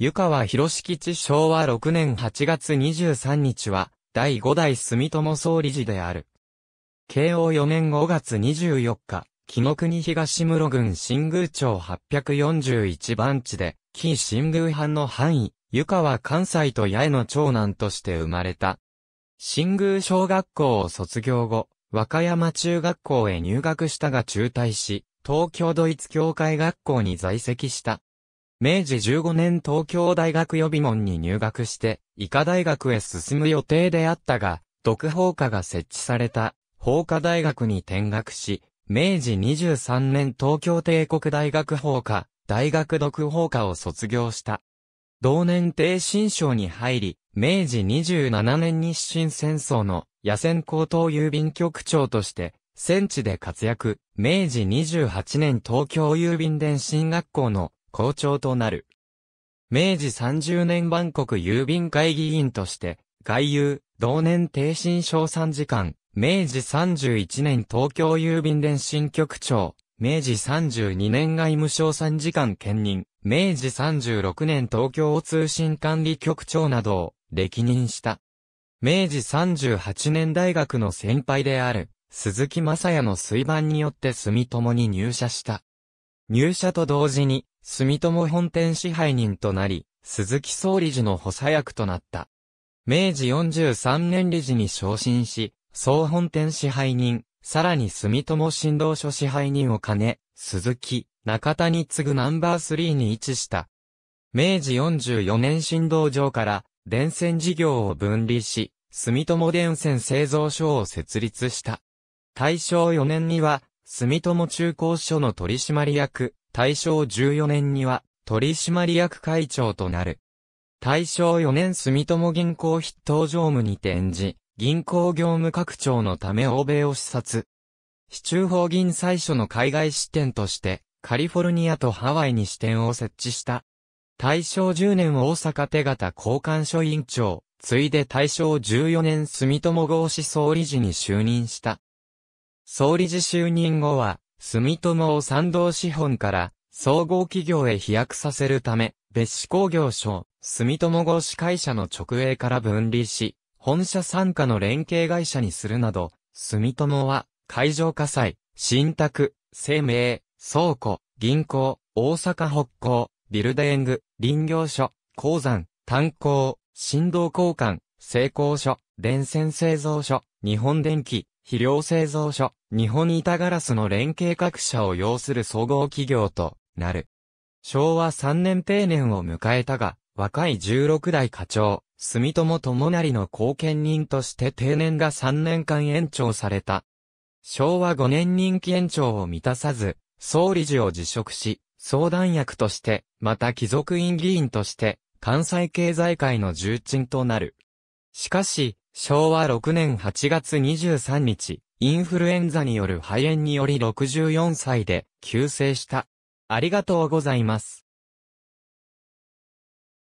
湯川博敷地昭和6年8月23日は、第5代住友総理事である。慶応4年5月24日、木の国東室郡新宮町841番地で、紀伊新宮藩の範囲、湯川関西と八重の長男として生まれた。新宮小学校を卒業後、和歌山中学校へ入学したが中退し、東京ドイツ協会学校に在籍した。明治15年東京大学予備門に入学して、医科大学へ進む予定であったが、独法科が設置された、法科大学に転学し、明治23年東京帝国大学法科、大学独法科を卒業した。同年帝新省に入り、明治27年日清戦争の野戦高等郵便局長として、戦地で活躍、明治28年東京郵便電信学校の校長となる。明治30年万国郵便会議員として、外遊、同年定身賞賛時間、明治31年東京郵便電信局長、明治32年外務省賛時間兼任、明治36年東京通信管理局長などを歴任した。明治38年大学の先輩である、鈴木正也の水盤によって住友に入社した。入社と同時に、住友本店支配人となり、鈴木総理事の補佐役となった。明治43年理事に昇進し、総本店支配人、さらに住友振動所支配人を兼ね、鈴木、中田に次ぐナンバー3に位置した。明治44年振動場から電線事業を分離し、住友電線製造所を設立した。大正4年には住友中高所の取締役、大正14年には、取締役会長となる。大正4年住友銀行筆頭常務に転じ、銀行業務拡張のため欧米を視察。市中法銀最初の海外支店として、カリフォルニアとハワイに支店を設置した。大正10年大阪手形交換所委員長、ついで大正14年住友合資総理事に就任した。総理事就任後は、住友を賛同資本から総合企業へ飛躍させるため、別紙工業省、住友合資会社の直営から分離し、本社傘下の連携会社にするなど、住友は、海上火災、信託、生命、倉庫、銀行、大阪北港、ビルデング、林業所、鉱山、炭鉱、振動交換、成功所、電線製造所、日本電機、肥料製造所、日本板ガラスの連携各社を要する総合企業となる。昭和3年定年を迎えたが、若い16代課長、住友智成の後見人として定年が3年間延長された。昭和5年任期延長を満たさず、総理事を辞職し、相談役として、また貴族院議員として、関西経済界の重鎮となる。しかし、昭和6年8月23日、インフルエンザによる肺炎により64歳で、急逝した。ありがとうございます。